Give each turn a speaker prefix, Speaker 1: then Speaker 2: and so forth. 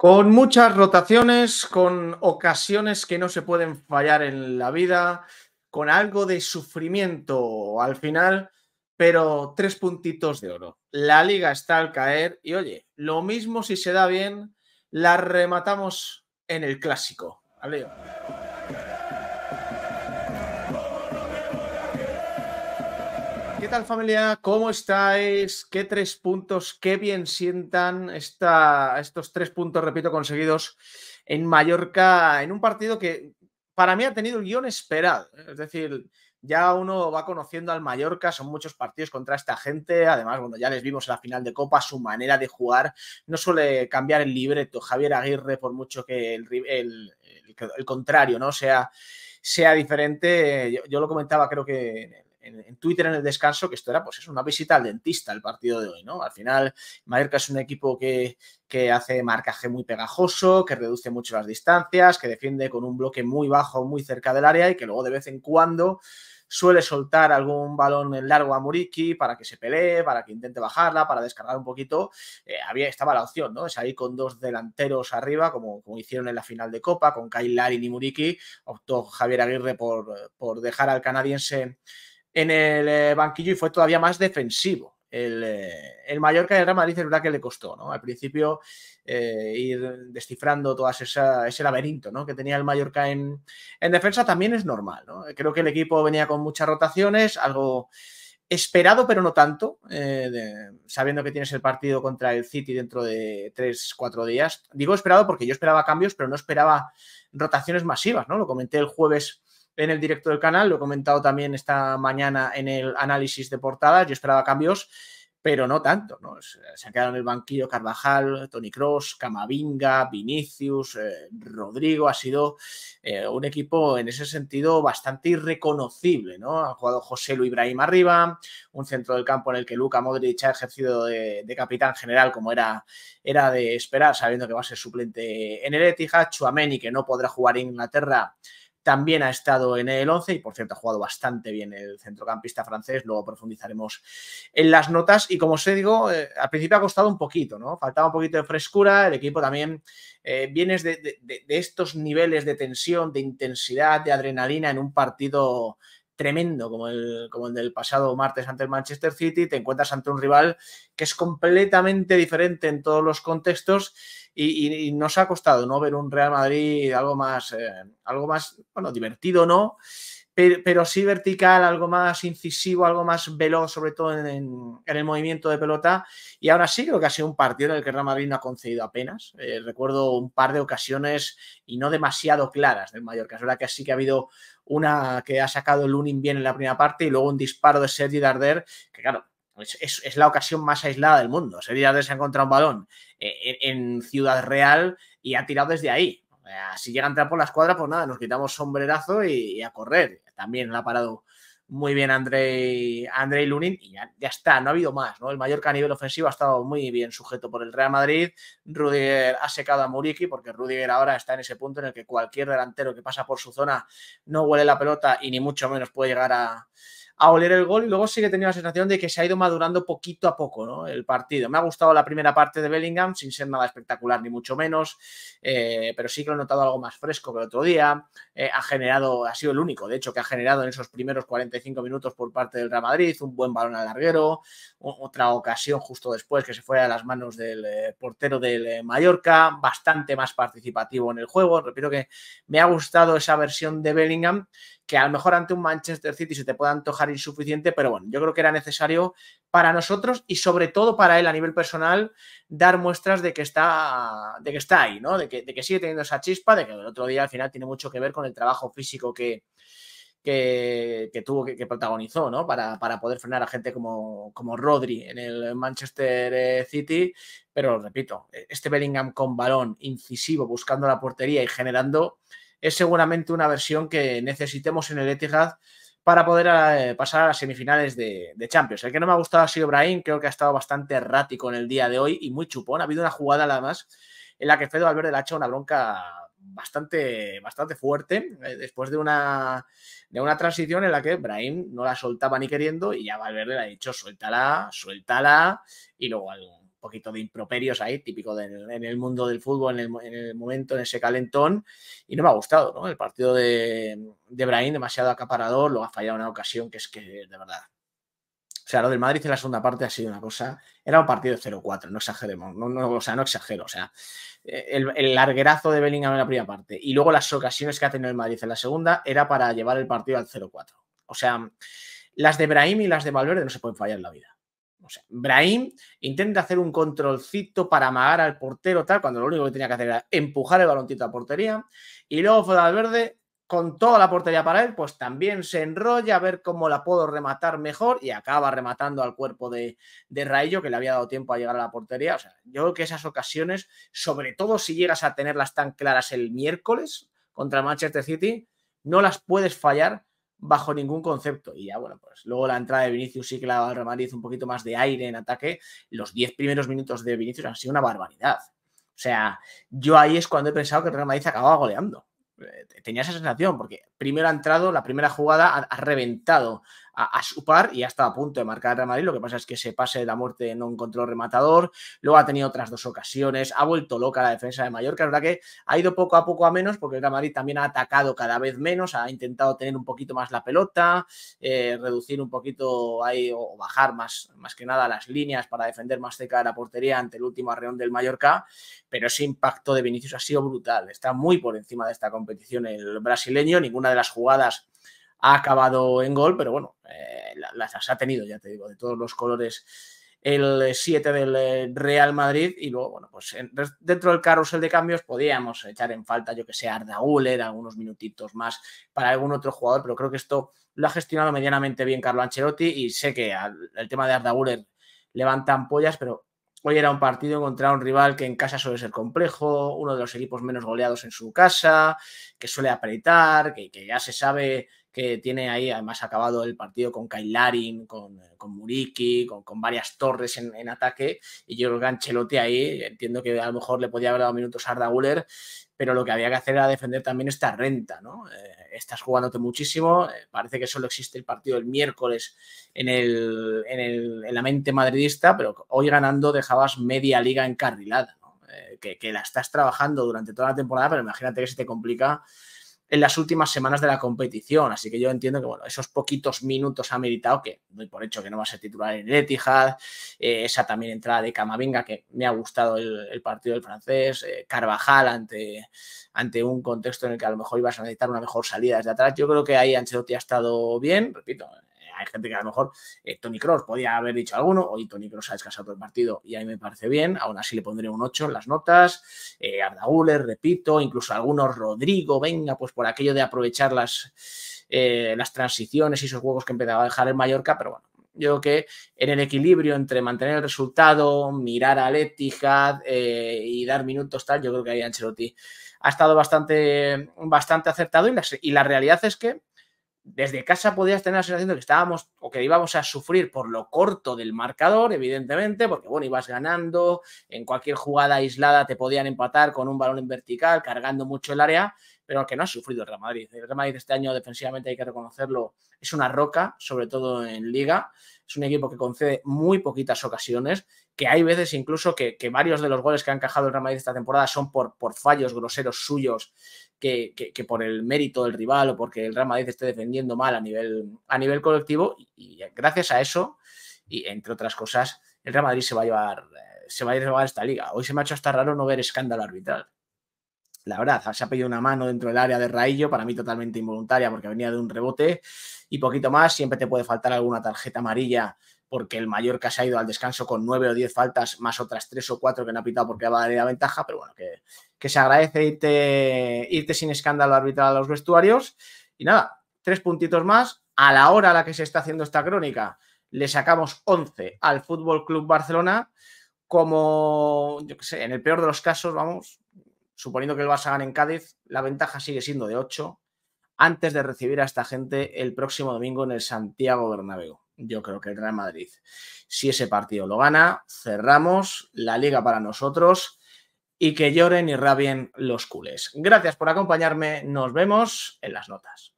Speaker 1: Con muchas rotaciones, con ocasiones que no se pueden fallar en la vida, con algo de sufrimiento al final, pero tres puntitos de oro. La liga está al caer y oye, lo mismo si se da bien, la rematamos en el clásico. ¿Qué tal familia? ¿Cómo estáis? ¿Qué tres puntos? ¿Qué bien sientan estos tres puntos, repito, conseguidos en Mallorca en un partido que para mí ha tenido el guión esperado? Es decir, ya uno va conociendo al Mallorca, son muchos partidos contra esta gente, además, bueno, ya les vimos en la final de Copa, su manera de jugar no suele cambiar el libreto, Javier Aguirre, por mucho que el, contrario, ¿no? Sea, sea diferente, yo, lo comentaba creo que en, Twitter en el descanso que esto era, pues es una visita al dentista el partido de hoy, ¿no? Al final, Mallorca es un equipo que, hace marcaje muy pegajoso, que reduce mucho las distancias, que defiende con un bloque muy bajo, muy cerca del área y que luego de vez en cuando suele soltar algún balón en largo a Muriki para que se pelee, para que intente bajarla, para descargar un poquito. Eh, había, estaba la opción, ¿no? Es ahí con dos delanteros arriba, como, como hicieron en la final de Copa, con Kyle Larin y Muriki. Optó Javier Aguirre por, por dejar al canadiense en el eh, banquillo y fue todavía más defensivo. El, eh, el Mallorca era Real Madrid es verdad que le costó, ¿no? Al principio eh, ir descifrando todo ese laberinto que tenía el Mallorca en, defensa también es normal, ¿no? Creo que el equipo venía con muchas rotaciones, algo esperado, pero no tanto, sabiendo que tienes el partido contra el City dentro de 3-4 días. Digo esperado porque yo esperaba cambios, pero no esperaba rotaciones masivas, ¿no? Lo comenté el jueves en el directo del canal, lo he comentado también esta mañana en el análisis de portadas, yo esperaba cambios, pero no tanto, eh, Se han quedado en el banquillo Carvajal, Tony Cross, Camavinga, Vinicius, eh, Rodrigo, ha sido eh, un equipo en ese sentido bastante irreconocible, ¿no? Ha jugado José Luis Ibrahim arriba, un centro del campo en el que Luca Modric ha ejercido de, capitán general como era, era de esperar, sabiendo que va a ser suplente en el Etihad, y que no podrá jugar en Inglaterra, también ha estado en el 11 y por cierto ha jugado bastante bien el centrocampista francés, luego profundizaremos en las notas y como os digo, eh, al principio ha costado un poquito, ¿no? Faltaba un poquito de frescura, el equipo también eh, viene de, estos niveles de tensión, de intensidad, de adrenalina en un partido tremendo como el, como el del pasado martes ante el Manchester City, te encuentras ante un rival que es completamente diferente en todos los contextos y, nos ha costado no ver un Real Madrid algo más, eh, algo más, bueno, divertido, ¿no? pero, sí vertical, algo más incisivo, algo más veloz, sobre todo en, el movimiento de pelota. Y ahora sí creo que ha sido un partido en el que Real Madrid no ha concedido apenas. Eh, recuerdo un par de ocasiones y no demasiado claras del Mallorca. Es verdad que sí que ha habido una que ha sacado el Lunin bien en la primera parte y luego un disparo de Sergi Darder, que claro, es, la ocasión más aislada del mundo. Sergi Darder se ha encontrado un balón eh, en, Ciudad Real y ha tirado desde ahí. Si llega a entrar por la escuadra, pues nada, nos quitamos sombrerazo y a correr también la ha parado muy bien Andrei, Andrei Lunin y ya, está, no ha habido más, ¿no? El Mallorca a nivel ofensivo ha estado muy bien sujeto por el Real Madrid, Rudiger ha secado a Muriki porque Rudiger ahora está en ese punto en el que cualquier delantero que pasa por su zona no huele la pelota y ni mucho menos puede llegar a, a oler el gol y luego sí que he tenido la sensación de que se ha ido madurando poquito a poco el partido. Me ha gustado la primera parte de Bellingham sin ser nada espectacular ni mucho menos, eh, pero sí que lo he notado algo más fresco que el otro día. Eh, ha generado, ha sido el único, de hecho, que ha generado en esos primeros 45 minutos por parte del Real Madrid un buen balón al larguero, otra ocasión justo después que se fue a las manos del eh, portero del Mallorca, bastante más participativo en el juego. Repito que me ha gustado esa versión de Bellingham que a lo mejor ante un Manchester City se te pueda antojar insuficiente, pero bueno, yo creo que era necesario para nosotros y sobre todo para él a nivel personal dar muestras de que está, de que está ahí, ¿no? De que, sigue teniendo esa chispa, de que el otro día al final tiene mucho que ver con el trabajo físico que, que, tuvo, que, protagonizó, ¿no? Para, para, poder frenar a gente como, como Rodri en el Manchester eh, City. Pero repito, este Bellingham con balón incisivo, buscando la portería y generando, es seguramente una versión que necesitemos en el Etihad para poder eh, pasar a las semifinales de, Champions. El que no me ha gustado ha sido Brahim, creo que ha estado bastante errático en el día de hoy y muy chupón. Ha habido una jugada nada más en la que Fedo Valverde le ha hecho una bronca bastante, bastante fuerte eh, después de una, de una transición en la que Brahim no la soltaba ni queriendo y ya Valverde le ha dicho suéltala, suéltala y luego algo poquito de improperios ahí, típico en el mundo del fútbol, en el, momento, en ese calentón, y no me ha gustado, ¿no? El partido de, de Brahim, demasiado acaparador, lo ha fallado una ocasión que es que, de verdad, o sea, lo del Madrid en la segunda parte ha sido una cosa. Era un partido de 0-4, no exageremos. No, o sea, no exagero. O sea, eh, el, el, larguerazo de Bellingham en la primera parte y luego las ocasiones que ha tenido el Madrid en la segunda era para llevar el partido al 0-4. O sea, las de Brahim y las de Valverde no se pueden fallar en la vida sea, intenta hacer un controlcito para amagar al portero, tal, cuando lo único que tenía que hacer era empujar el baloncito a portería. Y luego verde con toda la portería para él, pues también se enrolla a ver cómo la puedo rematar mejor y acaba rematando al cuerpo de, de Rayo, que le había dado tiempo a llegar a la portería. O sea, yo creo que esas ocasiones, sobre todo si llegas a tenerlas tan claras el miércoles contra Manchester City, no las puedes fallar bajo ningún concepto. Y ya, bueno, pues luego la entrada de Vinicius sí que Real Madrid un poquito más de aire en ataque. Los 10 primeros minutos de Vinicius han sido una barbaridad. O sea, yo ahí es cuando he pensado que el Real Madrid se acababa goleando. Eh, tenía esa sensación, porque primero ha entrado, la primera jugada ha reventado a, su par y hasta a punto de marcar a Real Madrid. Lo que pasa es que se pase de la muerte en un control rematador. Luego ha tenido otras dos ocasiones. Ha vuelto loca la defensa de Mallorca. la verdad que ha ido poco a poco a menos porque el Real Madrid también ha atacado cada vez menos. Ha intentado tener un poquito más la pelota, eh, reducir un poquito ahí o bajar más, más que nada las líneas para defender más cerca de la portería ante el último arreón del Mallorca. Pero ese impacto de Vinicius ha sido brutal. Está muy por encima de esta competición el brasileño. Ninguna de las jugadas ha acabado en gol, pero bueno, eh, las, ha tenido, ya te digo, de todos los colores el 7 eh, del eh, Real Madrid y luego, bueno, pues dentro del carrusel de cambios podíamos echar en falta, yo que sé, Arda algunos minutitos más para algún otro jugador, pero creo que esto lo ha gestionado medianamente bien Carlo Ancelotti y sé que el tema de Arda levanta levanta ampollas, pero hoy era un partido contra un rival que en casa suele ser complejo, uno de los equipos menos goleados en su casa, que suele apretar, que, que ya se sabe que tiene ahí, además acabado el partido con Kailarin, eh, con, Muriki, con, varias torres en, ataque, y yo el ganchelote ahí, entiendo que a lo mejor le podía haber dado minutos a Arda pero lo que había que hacer era defender también esta renta, ¿no? Eh, estás jugándote muchísimo, eh, parece que solo existe el partido el miércoles en, la mente madridista, pero hoy ganando dejabas media liga encarrilada, ¿no? que, que la estás trabajando durante toda la temporada, pero imagínate que se te complica en las últimas semanas de la competición. Así que yo entiendo que, bueno, esos poquitos minutos ha meditado, que doy por hecho que no va a ser titular en Etihad, eh, esa también entrada de Camavinga, que me ha gustado el, partido del francés, eh, Carvajal ante, ante un contexto en el que a lo mejor ibas a necesitar una mejor salida desde atrás. Yo creo que ahí Ancelotti ha estado bien, repito, hay gente que a lo mejor eh, Tony Cross podía haber dicho alguno, hoy Tony Cross ha descansado el partido y a mí me parece bien, aún así le pondré un 8 en las notas, eh, repito, incluso algunos Rodrigo, venga, pues por aquello de aprovechar las, eh, las transiciones y esos juegos que empezaba a dejar el Mallorca, pero bueno, yo creo que en el equilibrio entre mantener el resultado, mirar al Etihad eh, y dar minutos tal, yo creo que ahí Ancelotti ha estado bastante, bastante acertado y y la realidad es que desde casa podías tener la sensación de que estábamos o que íbamos a sufrir por lo corto del marcador, evidentemente, porque bueno, ibas ganando, en cualquier jugada aislada te podían empatar con un balón en vertical, cargando mucho el área, pero que no ha sufrido el Real Madrid. El Real Madrid este año defensivamente hay que reconocerlo, es una roca, sobre todo en liga. Es un equipo que concede muy poquitas ocasiones, que hay veces incluso que, varios de los goles que ha encajado el Real Madrid esta temporada son por, fallos groseros suyos que, por el mérito del rival o porque el Real Madrid esté defendiendo mal a nivel, a nivel colectivo. Y, gracias a eso, y entre otras cosas, el Real Madrid se va a llevar, eh, se va a llevar esta liga. Hoy se me ha hecho hasta raro no ver escándalo arbitral la verdad, se ha pedido una mano dentro del área de Raillo, para mí totalmente involuntaria porque venía de un rebote y poquito más, siempre te puede faltar alguna tarjeta amarilla porque el Mallorca se ha ido al descanso con nueve o diez faltas, más otras tres o cuatro que no ha pitado porque va a dar la ventaja, pero bueno, que, que se agradece irte, irte sin escándalo arbitral a los vestuarios. Y nada, tres puntitos más. A la hora a la que se está haciendo esta crónica, le sacamos 11 al Fútbol Club Barcelona. Como, yo qué sé, en el peor de los casos, vamos, suponiendo que el a gane en Cádiz, la ventaja sigue siendo de 8 antes de recibir a esta gente el próximo domingo en el Santiago Bernabéu. Yo creo que el Real Madrid, si ese partido lo gana, cerramos la liga para nosotros y que lloren y rabien los culés. Gracias por acompañarme, nos vemos en las notas.